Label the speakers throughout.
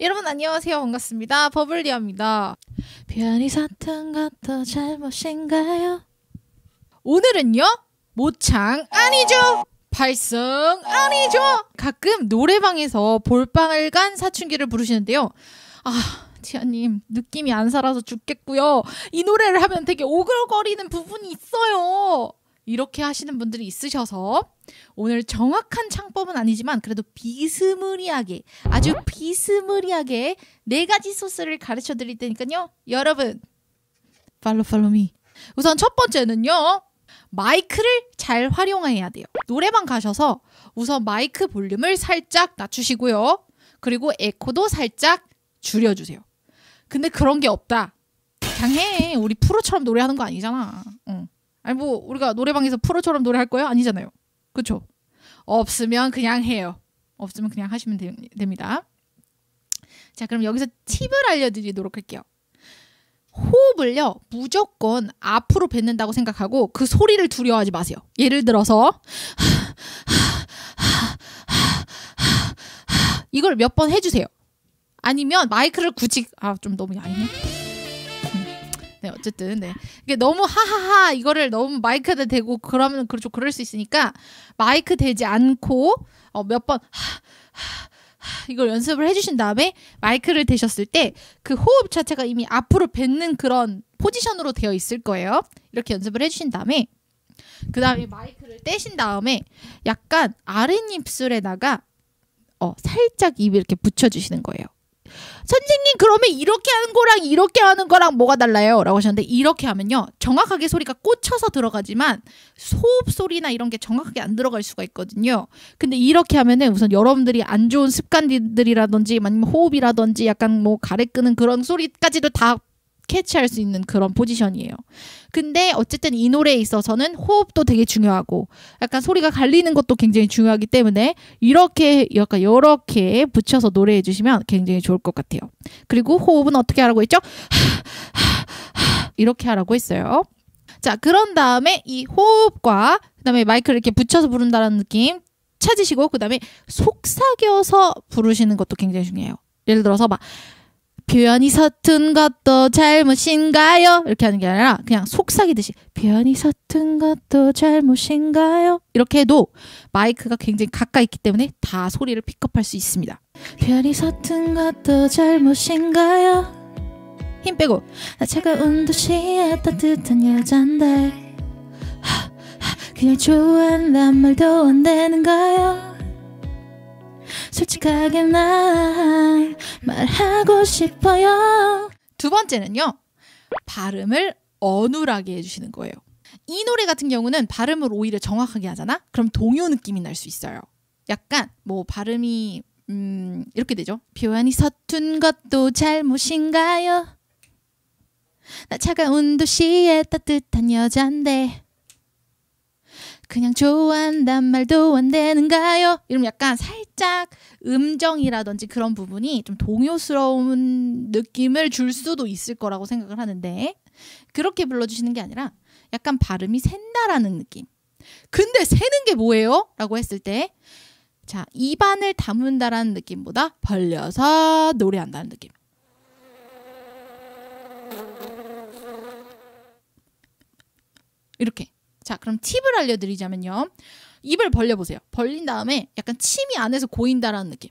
Speaker 1: 여러분 안녕하세요 반갑습니다 버블리아입니다 변이 사탕 같아 잘못인가요? 오늘은요 모창 아니죠 발성 아니죠 가끔 노래방에서 볼빵을 간 사춘기를 부르시는데요 아 지아님 느낌이 안 살아서 죽겠고요 이 노래를 하면 되게 오글거리는 부분이 있어요 이렇게 하시는 분들이 있으셔서 오늘 정확한 창법은 아니지만 그래도 비스무리하게 아주 비스무리하게 네 가지 소스를 가르쳐 드릴 테니까요. 여러분 팔로 팔로미. 우선 첫 번째는요. 마이크를 잘 활용해야 돼요. 노래방 가셔서 우선 마이크 볼륨을 살짝 낮추시고요. 그리고 에코도 살짝 줄여주세요. 근데 그런 게 없다. 그냥 해. 우리 프로처럼 노래하는 거 아니잖아. 응. 어. 아니 뭐 우리가 노래방에서 프로처럼 노래할 거예요? 아니잖아요. 그렇죠? 없으면 그냥 해요. 없으면 그냥 하시면 되, 됩니다. 자, 그럼 여기서 팁을 알려드리도록 할게요. 호흡을요, 무조건 앞으로 뱉는다고 생각하고 그 소리를 두려워하지 마세요. 예를 들어서, 이걸 몇 번 해주세요. 아니면 마이크를 굳이, 아, 좀 너무 야네 네, 어쨌든 네. 이게 너무 하하하 이거를 너무 마이크에다 대고 그러면 그렇죠. 그럴 수 있으니까 마이크 대지 않고 어, 몇번 이걸 연습을 해주신 다음에 마이크를 대셨을 때 그 호흡 자체가 이미 앞으로 뱉는 그런 포지션으로 되어 있을 거예요. 이렇게 연습을 해주신 다음에 그 다음에 마이크를 떼신 다음에 약간 아랫입술에다가 어, 살짝 입을 이렇게 붙여주시는 거예요. 선생님 그러면 이렇게 하는 거랑 이렇게 하는 거랑 뭐가 달라요? 라고 하셨는데 이렇게 하면요 정확하게 소리가 꽂혀서 들어가지만 소음 소리나 이런 게 정확하게 안 들어갈 수가 있거든요. 근데 이렇게 하면은 우선 여러분들이 안 좋은 습관들이라든지 아니면 호흡이라든지 약간 뭐 가래 끄는 그런 소리까지도 다 캐치할 수 있는 그런 포지션이에요. 근데 어쨌든 이 노래에 있어서는 호흡도 되게 중요하고 약간 소리가 갈리는 것도 굉장히 중요하기 때문에 이렇게 약간 이렇게 붙여서 노래해 주시면 굉장히 좋을 것 같아요. 그리고 호흡은 어떻게 하라고 했죠? 이렇게 하라고 했어요. 자, 그런 다음에 이 호흡과 그다음에 마이크를 이렇게 붙여서 부른다는 느낌 찾으시고 그다음에 속삭여서 부르시는 것도 굉장히 중요해요. 예를 들어서 막 표현이 서툰 것도 잘못인가요? 이렇게 하는 게 아니라 그냥 속삭이듯이 표현이 서툰 것도 잘못인가요? 이렇게 해도 마이크가 굉장히 가까이 있기 때문에 다 소리를 픽업할 수 있습니다. 표현이 서툰 것도 잘못인가요? 힘 빼고 나 차가운 도시의 따뜻한 여잔데 하, 하, 그냥 좋아한단 말도 안 되는가요? 솔직하게 나 말하고 싶어요. 두 번째는요. 발음을 어눌하게 해주시는 거예요. 이 노래 같은 경우는 발음을 오히려 정확하게 하잖아? 그럼 동요 느낌이 날 수 있어요. 약간 뭐 발음이 음 이렇게 되죠. 표현이 서툰 것도 잘못인가요? 나 차가운 도시의 따뜻한 여잔데 그냥 좋아한단 말도 안 되는가요? 이러 약간 살짝 음정이라든지 그런 부분이 좀 동요스러운 느낌을 줄 수도 있을 거라고 생각을 하는데 그렇게 불러주시는 게 아니라 약간 발음이 샌다라는 느낌. 근데 새는 게 뭐예요? 라고 했을 때 자, 입안을 다문다라는 느낌보다 벌려서 노래한다는 느낌. 이렇게 자, 그럼 팁을 알려드리자면요. 입을 벌려보세요. 벌린 다음에 약간 침이 안에서 고인다라는 느낌.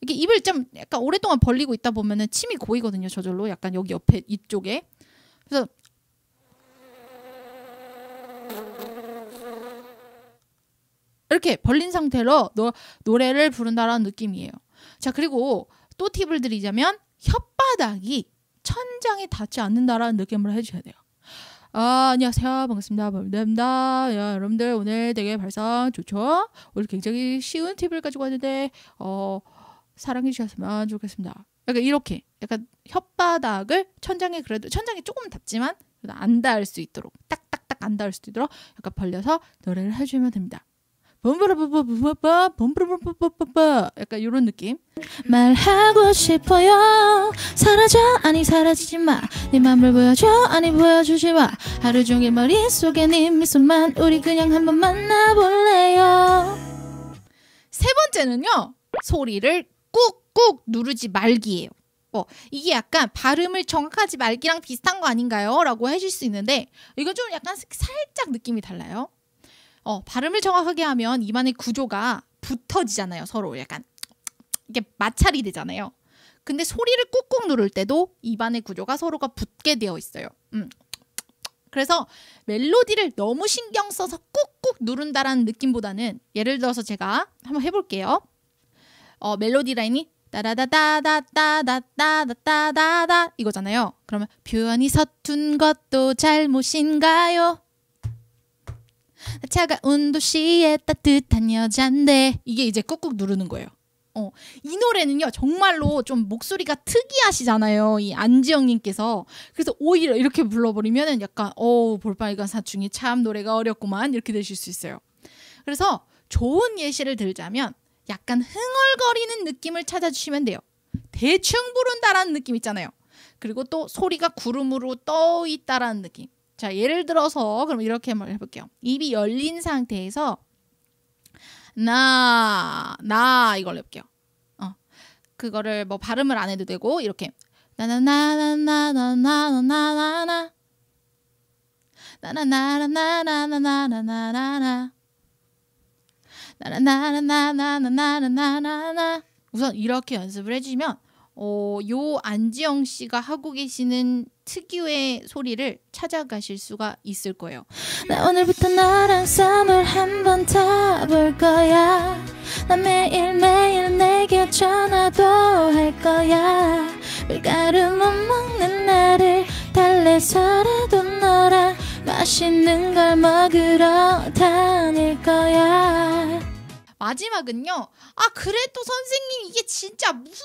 Speaker 1: 이렇게 입을 좀 약간 오랫동안 벌리고 있다 보면은 침이 고이거든요. 저절로 약간 여기 옆에 이쪽에. 그래서 이렇게 벌린 상태로 노, 노래를 부른다라는 느낌이에요. 자, 그리고 또 팁을 드리자면 혓바닥이 천장에 닿지 않는다라는 느낌을 해주셔야 돼요. 아, 안녕하세요. 반갑습니다. 반갑습니다. 야, 여러분들 오늘 되게 발상 좋죠? 오늘 굉장히 쉬운 팁을 가지고 왔는데 어, 사랑해 주셨으면 좋겠습니다. 약간 그러니까 이렇게 약간 혓바닥을 천장에 그래도 천장에 조금 닿지만 안 닿을 수 있도록 딱딱딱 안 닿을 수 있도록 약간 벌려서 노래를 해주면 됩니다. 봄브라바바바바봄브라바바바바 약간 이런 느낌 말하고 싶어요 사라져 아니 사라지지 마네 맘을 보여줘 아니 보여주지 마 하루 종일 머릿속에 네 미소만 우리 그냥 한번 만나볼래요 세 번째는요 소리를 꾹꾹 누르지 말기예요 뭐 이게 약간 발음을 정확하지 말기랑 비슷한 거 아닌가요? 라고 하실 수 있는데 이건좀 약간 살짝 느낌이 달라요 어, 발음을 정확하게 하면 입안의 구조가 붙어지잖아요. 서로 약간 이게 마찰이 되잖아요. 근데 소리를 꾹꾹 누를 때도 입안의 구조가 서로가 붙게 되어 있어요. 음. 그래서 멜로디를 너무 신경 써서 꾹꾹 누른다라는 느낌보다는 예를 들어서 제가 한번 해볼게요. 어, 멜로디 라인이 따다다다다다다다다다다 이거잖아요. 그러면 표현이 서툰 것도 잘못인가요? 차가운 도시의 따뜻한 여잔데 이게 이제 꾹꾹 누르는 거예요. 어, 이 노래는요 정말로 좀 목소리가 특이하시잖아요 이 안지영님께서 그래서 오히려 이렇게 불러버리면 약간 어 볼빨간 사춘기 참 노래가 어렵구만 이렇게 되실 수 있어요 그래서 좋은 예시를 들자면 약간 흥얼거리는 느낌을 찾아주시면 돼요 대충 부른다라는 느낌 있잖아요 그리고 또 소리가 구름으로 떠 있다라는 느낌 자, 예를 들어서 그럼 이렇게 한번 해볼게요. 입이 열린 상태에서 나, 나 이걸 해볼게요. 어, 그거를 뭐 발음을 안 해도 되고 이렇게 나나나나나나나나나나 나나나나나나나나나나 나나나나나나나나나나 우선 이렇게 연습을 해주시면 어, 요 안지영 씨가 하고 계시는 특유의 소리를 찾아가실 수가 있을 거예요. 나 오늘부터 너랑 썸을 한번 타볼 거야. 나 매일 매일 내게 전화도 할 거야. 밀가루 못 먹는 나를 달래서라도 너랑 맛있는 걸 먹으러 다닐 거야. 마지막은요. 아 그래도 선생님 이게 진짜 무슨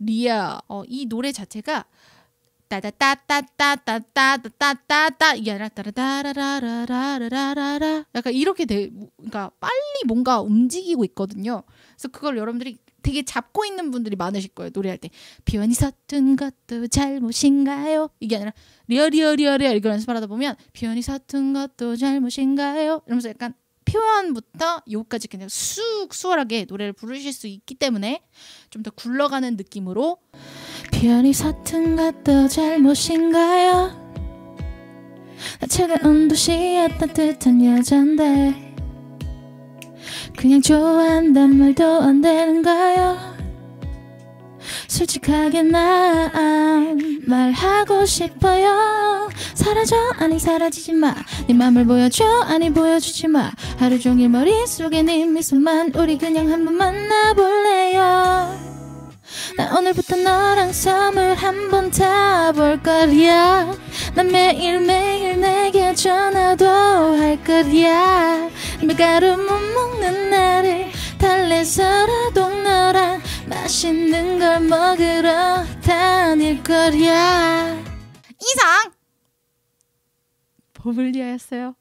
Speaker 1: 리아 어, 이 노래 자체가 따다따따따따따따따따 야라따라라라라라라라라 약간 이렇게 돼 그러니까 빨리 뭔가 움직이고 있거든요. 그래서 그걸 여러분들이 되게 잡고 있는 분들이 많으실 거예요 노래할 때 표현이 서툰 것도 잘못인가요 이게 아니라 리얼리얼리얼리얼 이걸 연습하다 보면 표현이 서툰 것도 잘못인가요 이러면서 약간 표현부터 요까지 그냥 쑥 수월하게 노래를 부르실 수 있기 때문에 좀 더 굴러가는 느낌으로 피아니 사탕 같도 잘못인가요? 나 차가운 도시에 따뜻한 여잔데 그냥 좋아한단 말도 안 되는가요? 솔직하게 난 말하고 싶어요 사라져 아니 사라지지 마네 맘을 보여줘 아니 보여주지 마 하루 종일 머릿속에 네 미소만 우리 그냥 한번 만나볼래요 나 오늘부터 너랑 섬을 한번 타볼 거야 난 매일매일 내게 전화도 할 거야 네 밀가루 못 먹는 나를 달래서라도 나 맛있는 걸 먹으러 다닐 거야 이상 버블리아였어요